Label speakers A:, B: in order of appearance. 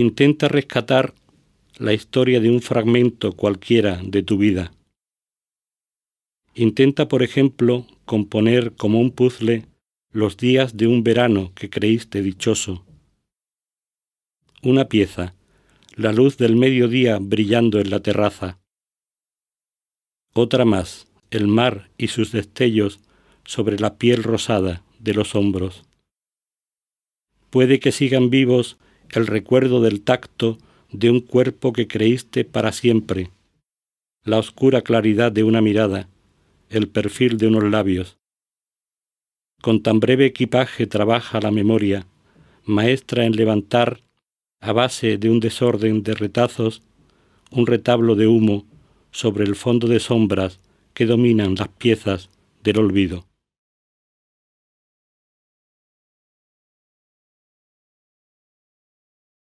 A: intenta rescatar la historia de un fragmento cualquiera de tu vida. Intenta, por ejemplo, componer como un puzzle los días de un verano que creíste dichoso. Una pieza, la luz del mediodía brillando en la terraza. Otra más, el mar y sus destellos sobre la piel rosada de los hombros. Puede que sigan vivos el recuerdo del tacto de un cuerpo que creíste para siempre, la oscura claridad de una mirada, el perfil de unos labios. Con tan breve equipaje trabaja la memoria, maestra en levantar, a base de un desorden de retazos, un retablo de humo sobre el fondo de sombras que dominan las piezas del olvido.